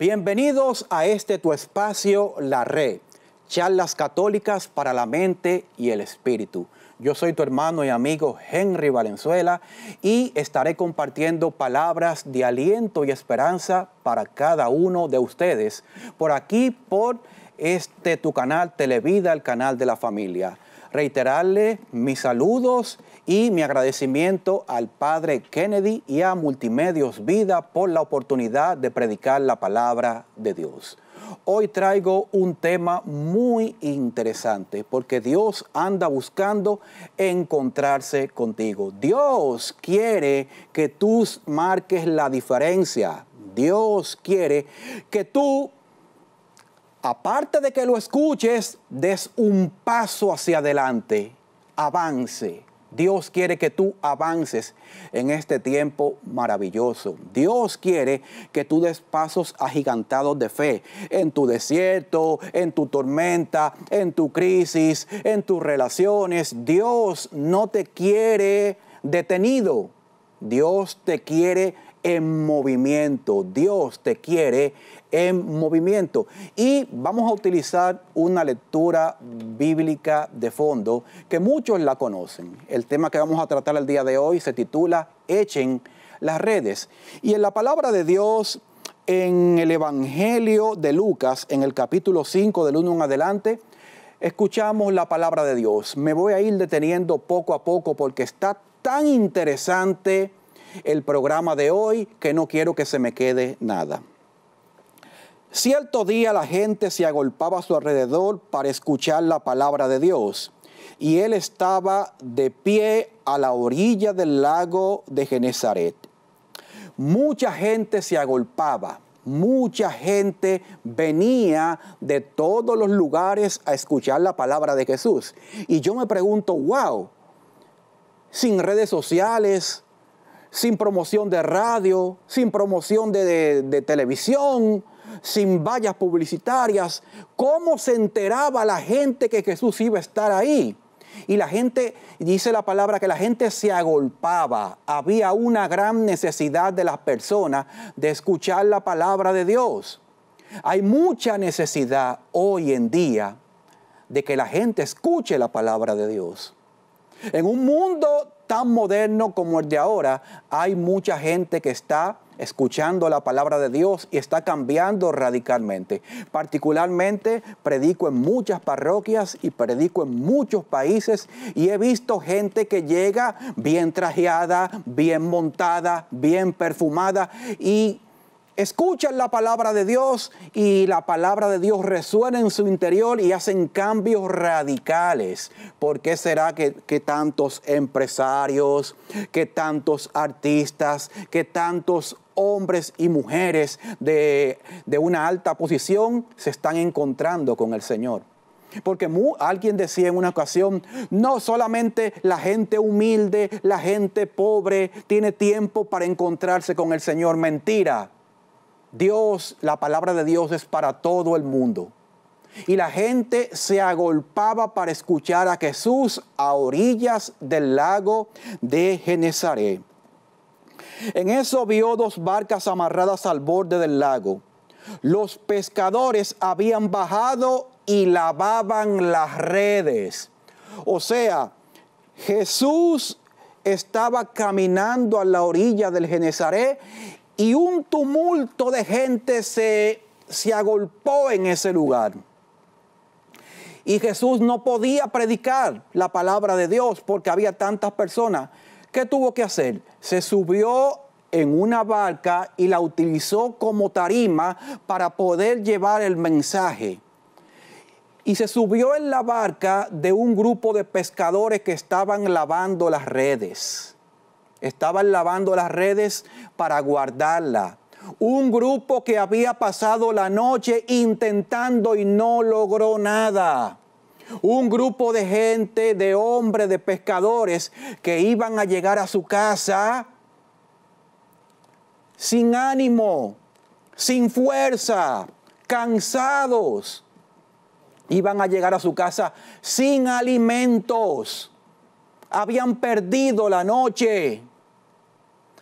Bienvenidos a este tu espacio, La Red, charlas católicas para la mente y el espíritu. Yo soy tu hermano y amigo Henry Valenzuela y estaré compartiendo palabras de aliento y esperanza para cada uno de ustedes por aquí, por este tu canal Televida, el canal de la familia. Reiterarle mis saludos y mi agradecimiento al padre Kennedy y a Multimedios Vida por la oportunidad de predicar la palabra de Dios. Hoy traigo un tema muy interesante porque Dios anda buscando encontrarse contigo. Dios quiere que tú marques la diferencia. Dios quiere que tú aparte de que lo escuches, des un paso hacia adelante, avance, Dios quiere que tú avances en este tiempo maravilloso. Dios quiere que tú des pasos agigantados de fe en tu desierto, en tu tormenta, en tu crisis, en tus relaciones. Dios no te quiere detenido. Dios te quiere en movimiento. Dios te quiere en movimiento. Y vamos a utilizar una lectura bíblica de fondo que muchos la conocen. El tema que vamos a tratar el día de hoy se titula Echen las redes. Y en la palabra de Dios, en el Evangelio de Lucas, en el capítulo 5 del 1 en adelante, escuchamos la palabra de Dios. Me voy a ir deteniendo poco a poco porque está tan interesante el programa de hoy, que no quiero que se me quede nada. Cierto día la gente se agolpaba a su alrededor para escuchar la palabra de Dios, y él estaba de pie a la orilla del lago de Genezaret. Mucha gente se agolpaba, mucha gente venía de todos los lugares a escuchar la palabra de Jesús. Y yo me pregunto, wow, sin redes sociales, sin promoción de radio, sin promoción de, televisión, sin vallas publicitarias. ¿Cómo se enteraba la gente que Jesús iba a estar ahí? Y la gente, dice la palabra, que la gente se agolpaba. Había una gran necesidad de las personas de escuchar la palabra de Dios. Hay mucha necesidad hoy en día de que la gente escuche la palabra de Dios. En un mundo tan moderno como el de ahora, hay mucha gente que está escuchando la palabra de Dios y está cambiando radicalmente. Particularmente predico en muchas parroquias y predico en muchos países y he visto gente que llega bien trajeada, bien montada, bien perfumada y escuchan la palabra de Dios y la palabra de Dios resuena en su interior y hacen cambios radicales. ¿Por qué será que, tantos empresarios, que tantos artistas, que tantos hombres y mujeres de, una alta posición se están encontrando con el Señor? Porque alguien decía en una ocasión, no solamente la gente humilde, la gente pobre tiene tiempo para encontrarse con el Señor. Mentira. Dios, la palabra de Dios es para todo el mundo. Y la gente se agolpaba para escuchar a Jesús a orillas del lago de Genezaré. En eso vio dos barcas amarradas al borde del lago. Los pescadores habían bajado y lavaban las redes. O sea, Jesús estaba caminando a la orilla del Genezaré y un tumulto de gente se, agolpó en ese lugar. Y Jesús no podía predicar la palabra de Dios porque había tantas personas. ¿Qué tuvo que hacer? Se subió en una barca y la utilizó como tarima para poder llevar el mensaje. Y se subió en la barca de un grupo de pescadores que estaban lavando las redes. Estaban lavando las redes para guardarla. Un grupo que había pasado la noche intentando y no logró nada. Un grupo de gente, de hombres, de pescadores que iban a llegar a su casa sin ánimo, sin fuerza, cansados. Iban a llegar a su casa sin alimentos. Habían perdido la noche.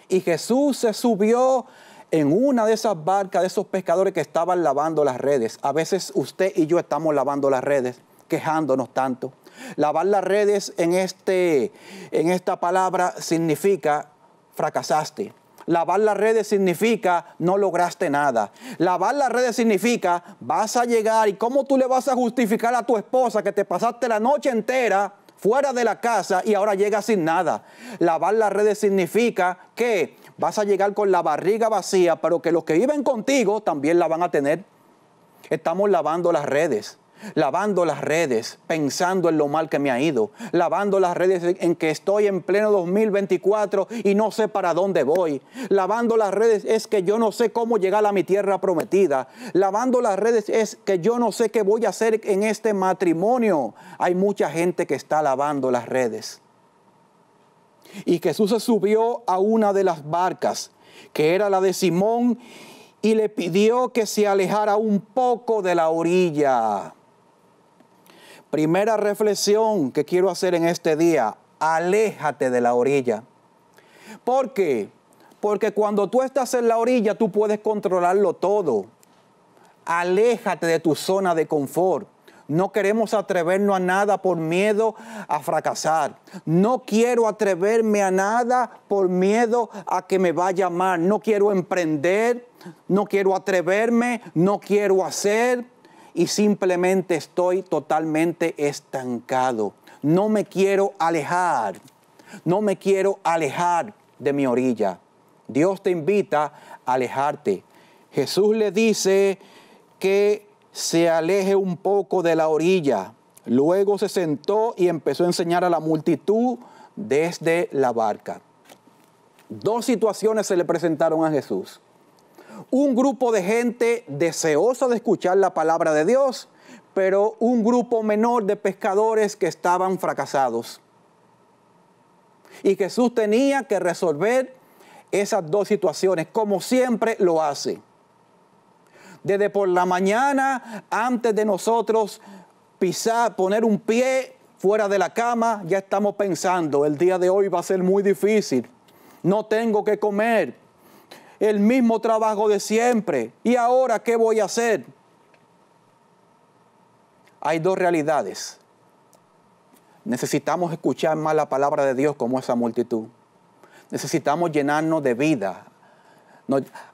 Y Jesús se subió en una de esas barcas de esos pescadores que estaban lavando las redes. A veces usted y yo estamos lavando las redes, quejándonos tanto. Lavar las redes en, este, en esta palabra significa fracasaste. Lavar las redes significa no lograste nada. Lavar las redes significa vas a llegar y cómo tú le vas a justificar a tu esposa que te pasaste la noche entera fuera de la casa y ahora llega sin nada. Lavar las redes significa que vas a llegar con la barriga vacía, pero que los que viven contigo también la van a tener. Estamos lavando las redes lavando las redes, pensando en lo mal que me ha ido, lavando las redes en que estoy en pleno 2024 y no sé para dónde voy, lavando las redes es que yo no sé cómo llegar a mi tierra prometida, lavando las redes es que yo no sé qué voy a hacer en este matrimonio. Hay mucha gente que está lavando las redes. Y Jesús se subió a una de las barcas, que era la de Simón, y le pidió que se alejara un poco de la orilla. Primera reflexión que quiero hacer en este día, aléjate de la orilla. ¿Por qué? Porque cuando tú estás en la orilla, tú puedes controlarlo todo. Aléjate de tu zona de confort. No queremos atrevernos a nada por miedo a fracasar. No quiero atreverme a nada por miedo a que me vaya mal. No quiero emprender, no quiero atreverme, no quiero hacer y simplemente estoy totalmente estancado. No me quiero alejar, no me quiero alejar de mi orilla. Dios te invita a alejarte. Jesús le dice que se aleje un poco de la orilla. Luego se sentó y empezó a enseñar a la multitud desde la barca. Dos situaciones se le presentaron a Jesús un grupo de gente deseosa de escuchar la palabra de Dios, pero un grupo menor de pescadores que estaban fracasados. Y Jesús tenía que resolver esas dos situaciones, como siempre lo hace. Desde por la mañana, antes de nosotros pisar, poner un pie fuera de la cama, ya estamos pensando, el día de hoy va a ser muy difícil, no tengo que comer el mismo trabajo de siempre. ¿Y ahora qué voy a hacer? Hay dos realidades. Necesitamos escuchar más la palabra de Dios como esa multitud. Necesitamos llenarnos de vida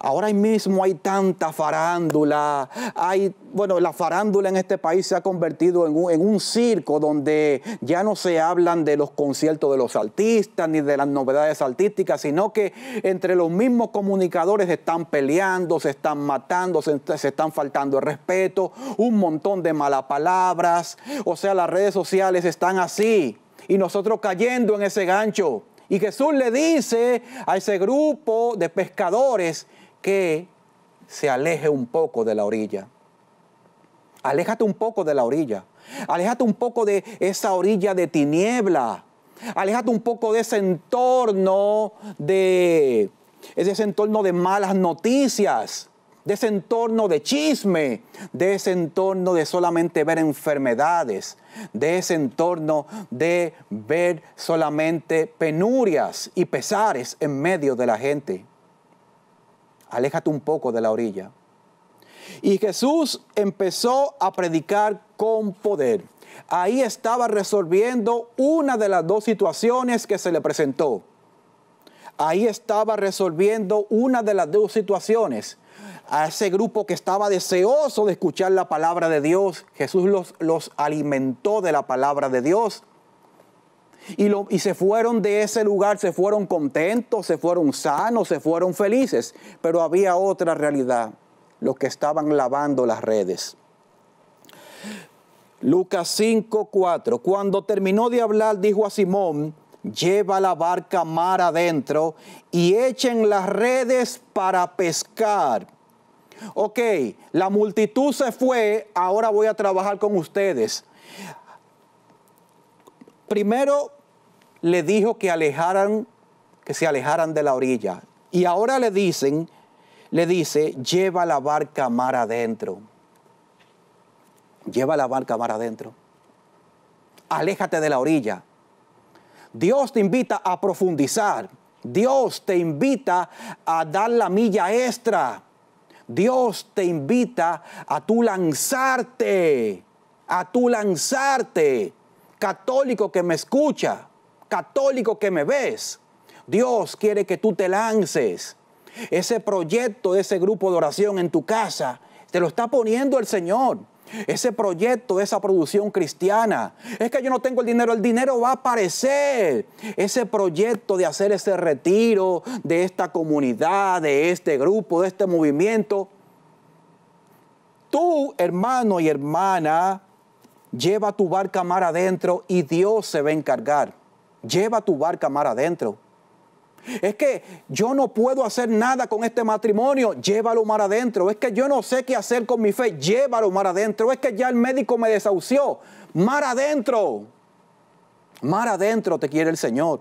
ahora mismo hay tanta farándula, hay, bueno, la farándula en este país se ha convertido en un, circo donde ya no se hablan de los conciertos de los artistas ni de las novedades artísticas, sino que entre los mismos comunicadores están peleando, se están matando, se, están faltando el respeto, un montón de malas palabras, o sea, las redes sociales están así y nosotros cayendo en ese gancho. Y Jesús le dice a ese grupo de pescadores que se aleje un poco de la orilla. Aléjate un poco de la orilla. Aléjate un poco de esa orilla de tiniebla. Aléjate un poco de ese entorno de ese entorno de malas noticias de ese entorno de chisme, de ese entorno de solamente ver enfermedades, de ese entorno de ver solamente penurias y pesares en medio de la gente. Aléjate un poco de la orilla. Y Jesús empezó a predicar con poder. Ahí estaba resolviendo una de las dos situaciones que se le presentó. Ahí estaba resolviendo una de las dos situaciones a ese grupo que estaba deseoso de escuchar la palabra de Dios. Jesús los, los alimentó de la palabra de Dios. Y, lo, y, se fueron de ese lugar, se fueron contentos, se fueron sanos, se fueron felices. Pero había otra realidad, los que estaban lavando las redes. Lucas 5, 4. Cuando terminó de hablar, dijo a Simón, lleva la barca mar adentro y echen las redes para pescar ok, la multitud se fue, ahora voy a trabajar con ustedes. Primero le dijo que alejaran, que se alejaran de la orilla. Y ahora le dicen, le dice, lleva la barca mar adentro. Lleva la barca mar adentro. Aléjate de la orilla. Dios te invita a profundizar. Dios te invita a dar la milla extra. Dios te invita a tú lanzarte, a tú lanzarte. Católico que me escucha, católico que me ves, Dios quiere que tú te lances. Ese proyecto de ese grupo de oración en tu casa, te lo está poniendo el Señor ese proyecto, esa producción cristiana. Es que yo no tengo el dinero, el dinero va a aparecer. Ese proyecto de hacer ese retiro de esta comunidad, de este grupo, de este movimiento. Tú, hermano y hermana, lleva tu barca mar adentro y Dios se va a encargar. Lleva tu barca mar adentro. Es que yo no puedo hacer nada con este matrimonio, llévalo mar adentro. Es que yo no sé qué hacer con mi fe, llévalo mar adentro. Es que ya el médico me desahució, mar adentro. Mar adentro te quiere el Señor.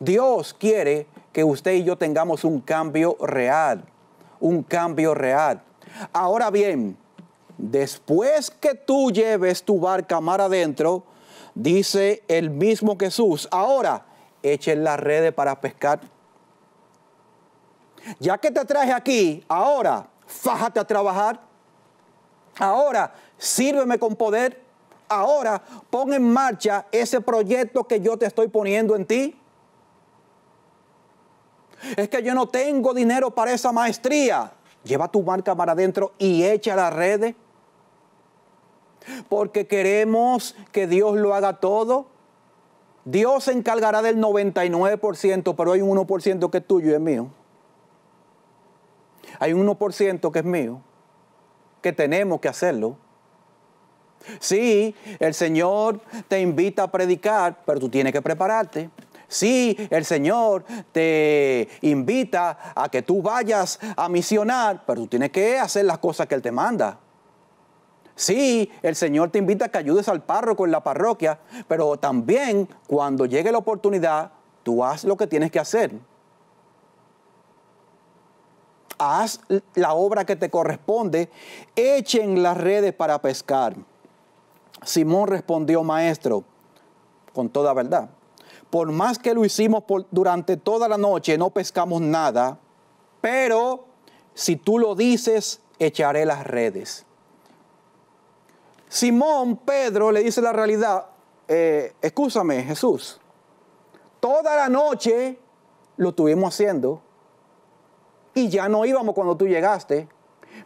Dios quiere que usted y yo tengamos un cambio real, un cambio real. Ahora bien, después que tú lleves tu barca mar adentro, dice el mismo Jesús, ahora echen las redes para pescar. Ya que te traje aquí, ahora fájate a trabajar. Ahora sírveme con poder. Ahora pon en marcha ese proyecto que yo te estoy poniendo en ti. Es que yo no tengo dinero para esa maestría. Lleva tu marca para adentro y echa las redes. Porque queremos que Dios lo haga todo. Dios se encargará del 99%, pero hay un 1% que es tuyo y es mío. Hay un 1% que es mío, que tenemos que hacerlo. Sí, el Señor te invita a predicar, pero tú tienes que prepararte. Sí, el Señor te invita a que tú vayas a misionar, pero tú tienes que hacer las cosas que Él te manda. Sí, el Señor te invita a que ayudes al párroco en la parroquia, pero también cuando llegue la oportunidad, tú haz lo que tienes que hacer. Haz la obra que te corresponde, echen las redes para pescar. Simón respondió, maestro, con toda verdad, por más que lo hicimos durante toda la noche, no pescamos nada, pero si tú lo dices, echaré las redes. Simón Pedro le dice la realidad, eh, Jesús, toda la noche lo estuvimos haciendo y ya no íbamos cuando tú llegaste,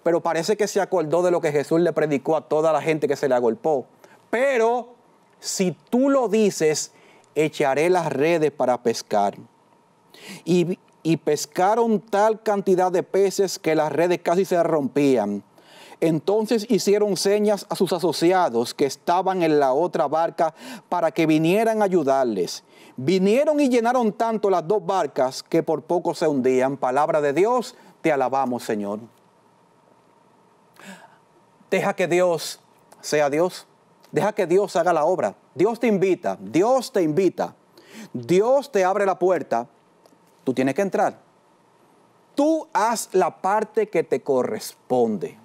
pero parece que se acordó de lo que Jesús le predicó a toda la gente que se le agolpó. Pero si tú lo dices, echaré las redes para pescar. Y, y pescaron tal cantidad de peces que las redes casi se rompían. Entonces hicieron señas a sus asociados que estaban en la otra barca para que vinieran a ayudarles. Vinieron y llenaron tanto las dos barcas que por poco se hundían. Palabra de Dios, te alabamos Señor. Deja que Dios sea Dios. Deja que Dios haga la obra. Dios te invita, Dios te invita. Dios te abre la puerta. Tú tienes que entrar. Tú haz la parte que te corresponde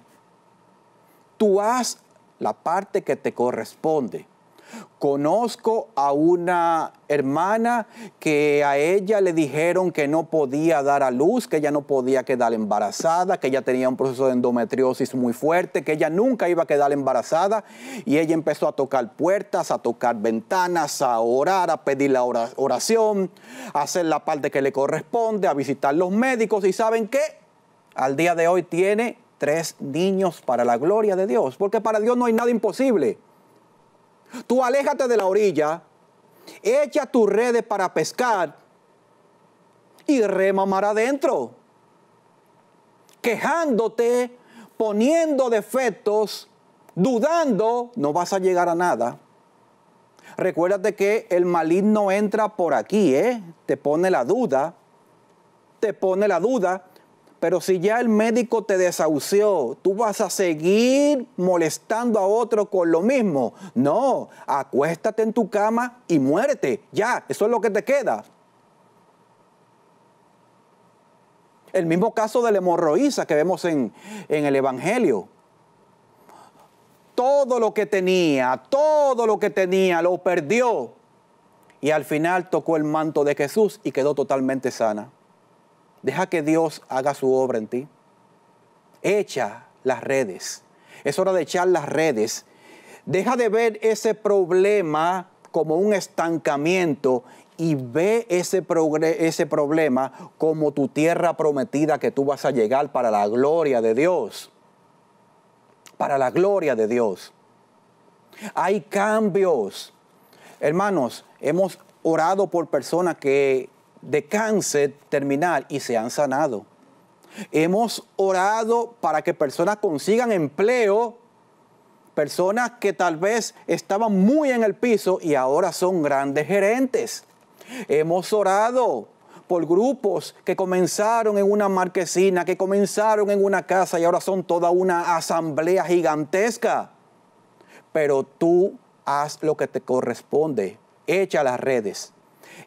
tú haz la parte que te corresponde. Conozco a una hermana que a ella le dijeron que no podía dar a luz, que ella no podía quedar embarazada, que ella tenía un proceso de endometriosis muy fuerte, que ella nunca iba a quedar embarazada. Y ella empezó a tocar puertas, a tocar ventanas, a orar, a pedir la oración, a hacer la parte que le corresponde, a visitar los médicos. ¿Y saben qué? Al día de hoy tiene tres niños para la gloria de Dios, porque para Dios no hay nada imposible. Tú aléjate de la orilla, echa tus redes para pescar y rema mar adentro, quejándote, poniendo defectos, dudando, no vas a llegar a nada. Recuérdate que el maligno entra por aquí, ¿eh? te pone la duda, te pone la duda pero si ya el médico te desahució, tú vas a seguir molestando a otro con lo mismo. No, acuéstate en tu cama y muérete. Ya, eso es lo que te queda. El mismo caso de la hemorroísa que vemos en, en el Evangelio todo lo que tenía, todo lo que tenía, lo perdió. Y al final tocó el manto de Jesús y quedó totalmente sana. Deja que Dios haga su obra en ti. Echa las redes. Es hora de echar las redes. Deja de ver ese problema como un estancamiento y ve ese, ese, problema como tu tierra prometida que tú vas a llegar para la gloria de Dios. Para la gloria de Dios. Hay cambios. Hermanos, hemos orado por personas que de cáncer terminal y se han sanado. Hemos orado para que personas consigan empleo, personas que tal vez estaban muy en el piso y ahora son grandes gerentes. Hemos orado por grupos que comenzaron en una marquesina, que comenzaron en una casa y ahora son toda una asamblea gigantesca. Pero tú haz lo que te corresponde, echa las redes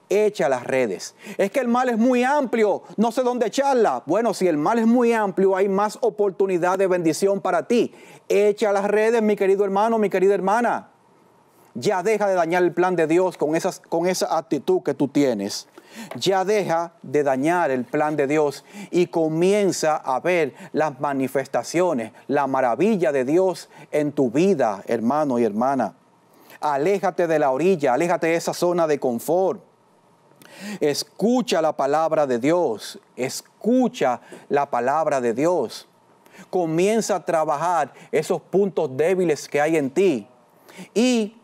echa las redes. Es que el mal es muy amplio, no sé dónde echarla. Bueno, si el mal es muy amplio, hay más oportunidad de bendición para ti. Echa las redes, mi querido hermano, mi querida hermana. Ya deja de dañar el plan de Dios con, con esa actitud que tú tienes. Ya deja de dañar el plan de Dios y comienza a ver las manifestaciones, la maravilla de Dios en tu vida, hermano y hermana aléjate de la orilla, aléjate de esa zona de confort. Escucha la palabra de Dios, escucha la palabra de Dios. Comienza a trabajar esos puntos débiles que hay en ti. Y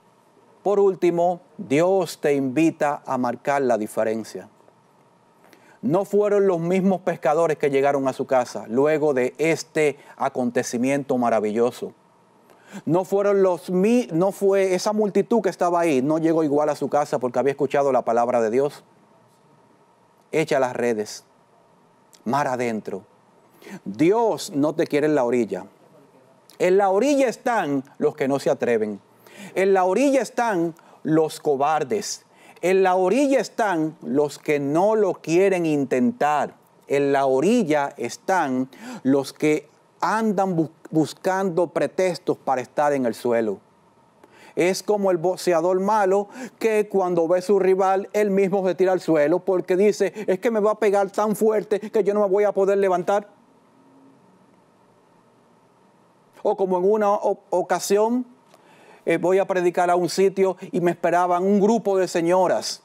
por último, Dios te invita a marcar la diferencia. No fueron los mismos pescadores que llegaron a su casa luego de este acontecimiento maravilloso. No fueron los no fue esa multitud que estaba ahí, no llegó igual a su casa porque había escuchado la palabra de Dios echa las redes, mar adentro. Dios no te quiere en la orilla. En la orilla están los que no se atreven. En la orilla están los cobardes. En la orilla están los que no lo quieren intentar. En la orilla están los que andan buscando pretextos para estar en el suelo. Es como el boxeador malo que cuando ve a su rival, él mismo se tira al suelo porque dice, es que me va a pegar tan fuerte que yo no me voy a poder levantar. O como en una ocasión, eh, voy a predicar a un sitio y me esperaban un grupo de señoras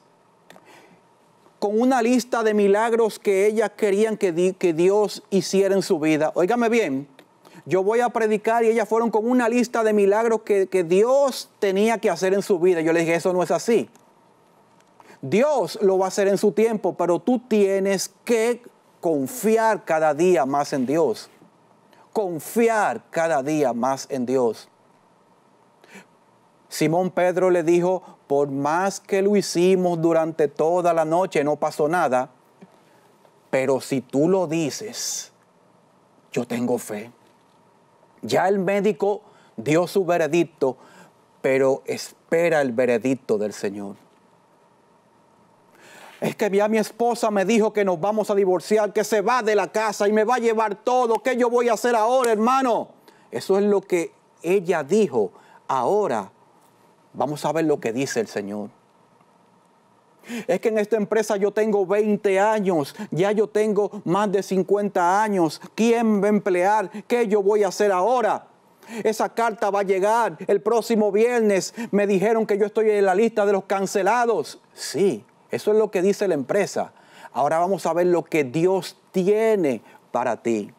con una lista de milagros que ellas querían que, que Dios hiciera en su vida. Óigame bien, yo voy a predicar y ellas fueron con una lista de milagros que, Dios tenía que hacer en su vida. Yo le dije, eso no es así. Dios lo va a hacer en su tiempo, pero tú tienes que confiar cada día más en Dios. Confiar cada día más en Dios. Simón Pedro le dijo, por más que lo hicimos durante toda la noche, no pasó nada, pero si tú lo dices, yo tengo fe. Ya el médico dio su veredicto, pero espera el veredicto del Señor. Es que ya mi esposa me dijo que nos vamos a divorciar, que se va de la casa y me va a llevar todo. ¿Qué yo voy a hacer ahora, hermano? Eso es lo que ella dijo. Ahora vamos a ver lo que dice el Señor es que en esta empresa yo tengo 20 años, ya yo tengo más de 50 años, ¿quién va a emplear? ¿Qué yo voy a hacer ahora? Esa carta va a llegar el próximo viernes. Me dijeron que yo estoy en la lista de los cancelados. Sí, eso es lo que dice la empresa. Ahora vamos a ver lo que Dios tiene para ti.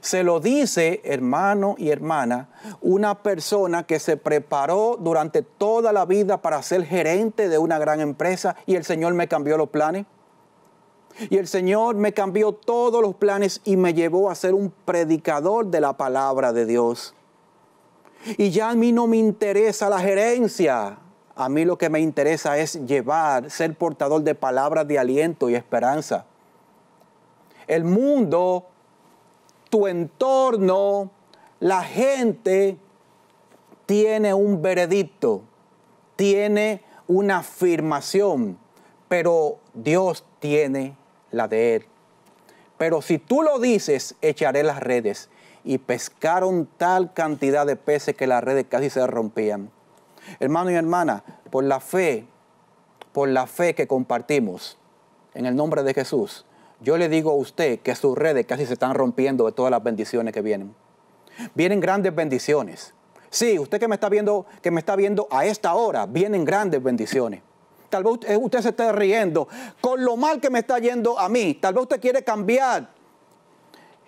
Se lo dice, hermano y hermana, una persona que se preparó durante toda la vida para ser gerente de una gran empresa y el Señor me cambió los planes. Y el Señor me cambió todos los planes y me llevó a ser un predicador de la palabra de Dios. Y ya a mí no me interesa la gerencia. A mí lo que me interesa es llevar, ser portador de palabras de aliento y esperanza. El mundo tu entorno, la gente tiene un veredicto, tiene una afirmación, pero Dios tiene la de él. Pero si tú lo dices, echaré las redes. Y pescaron tal cantidad de peces que las redes casi se rompían. Hermano y hermana, por la fe, por la fe que compartimos, en el nombre de Jesús, yo le digo a usted que sus redes casi se están rompiendo de todas las bendiciones que vienen. Vienen grandes bendiciones. Sí, usted que me está viendo, que me está viendo a esta hora, vienen grandes bendiciones. Tal vez usted, se esté riendo con lo mal que me está yendo a mí. Tal vez usted quiere cambiar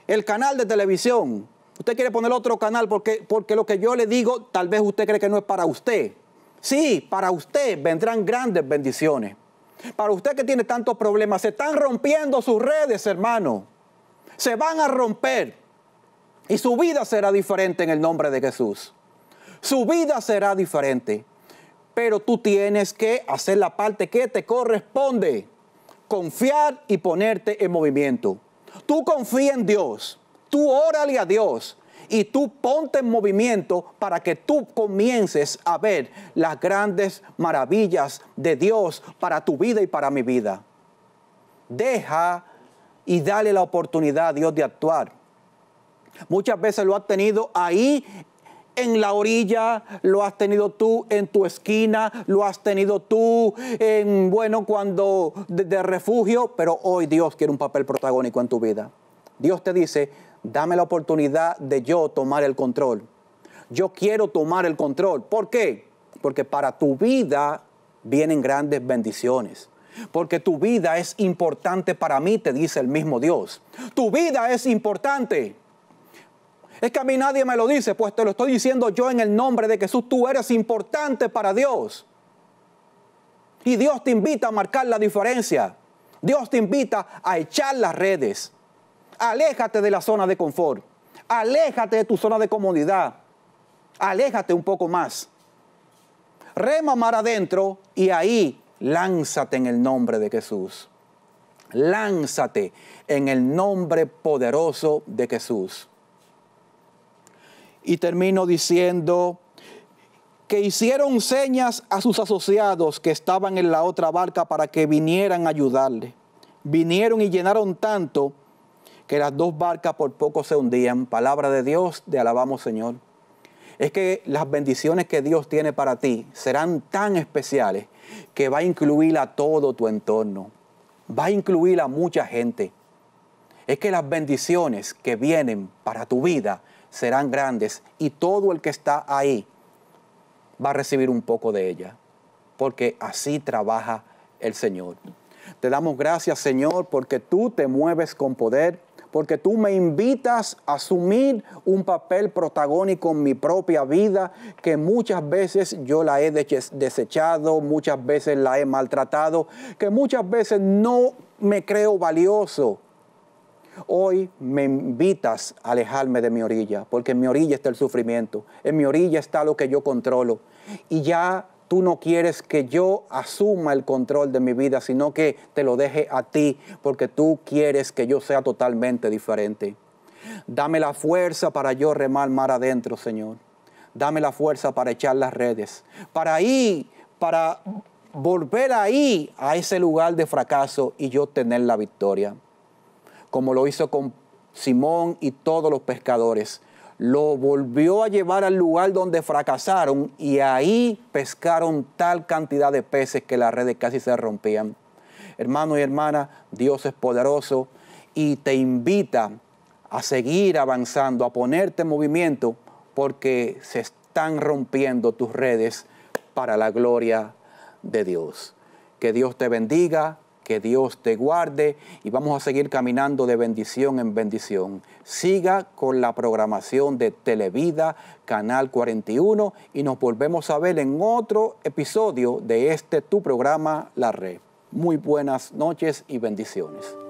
el canal de televisión. Usted quiere poner otro canal porque, porque lo que yo le digo, tal vez usted cree que no es para usted. Sí, para usted vendrán grandes bendiciones. Para usted que tiene tantos problemas, se están rompiendo sus redes, hermano. Se van a romper. Y su vida será diferente en el nombre de Jesús. Su vida será diferente. Pero tú tienes que hacer la parte que te corresponde. Confiar y ponerte en movimiento. Tú confía en Dios. Tú órale a Dios y tú ponte en movimiento para que tú comiences a ver las grandes maravillas de Dios para tu vida y para mi vida. Deja y dale la oportunidad a Dios de actuar. Muchas veces lo has tenido ahí en la orilla, lo has tenido tú en tu esquina, lo has tenido tú en, bueno, cuando de, refugio, pero hoy Dios quiere un papel protagónico en tu vida. Dios te dice, dame la oportunidad de yo tomar el control. Yo quiero tomar el control. ¿Por qué? Porque para tu vida vienen grandes bendiciones. Porque tu vida es importante para mí, te dice el mismo Dios. Tu vida es importante. Es que a mí nadie me lo dice, pues te lo estoy diciendo yo en el nombre de Jesús. Tú eres importante para Dios. Y Dios te invita a marcar la diferencia. Dios te invita a echar las redes aléjate de la zona de confort, aléjate de tu zona de comodidad, aléjate un poco más. Rema adentro y ahí lánzate en el nombre de Jesús. Lánzate en el nombre poderoso de Jesús. Y termino diciendo que hicieron señas a sus asociados que estaban en la otra barca para que vinieran a ayudarle. Vinieron y llenaron tanto que las dos barcas por poco se hundían. Palabra de Dios, te alabamos Señor. Es que las bendiciones que Dios tiene para ti serán tan especiales que va a incluir a todo tu entorno, va a incluir a mucha gente. Es que las bendiciones que vienen para tu vida serán grandes y todo el que está ahí va a recibir un poco de ella, porque así trabaja el Señor. Te damos gracias, Señor, porque tú te mueves con poder porque tú me invitas a asumir un papel protagónico en mi propia vida que muchas veces yo la he desechado, muchas veces la he maltratado, que muchas veces no me creo valioso. Hoy me invitas a alejarme de mi orilla, porque en mi orilla está el sufrimiento, en mi orilla está lo que yo controlo. Y ya tú no quieres que yo asuma el control de mi vida, sino que te lo deje a ti, porque tú quieres que yo sea totalmente diferente. Dame la fuerza para yo remar mar adentro, Señor. Dame la fuerza para echar las redes, para ir, para volver ahí, a ese lugar de fracaso y yo tener la victoria, como lo hizo con Simón y todos los pescadores lo volvió a llevar al lugar donde fracasaron y ahí pescaron tal cantidad de peces que las redes casi se rompían. hermano y hermana, Dios es poderoso y te invita a seguir avanzando, a ponerte en movimiento, porque se están rompiendo tus redes para la gloria de Dios. Que Dios te bendiga, que Dios te guarde y vamos a seguir caminando de bendición en bendición. Siga con la programación de Televida, Canal 41 y nos volvemos a ver en otro episodio de este tu programa La Red. Muy buenas noches y bendiciones.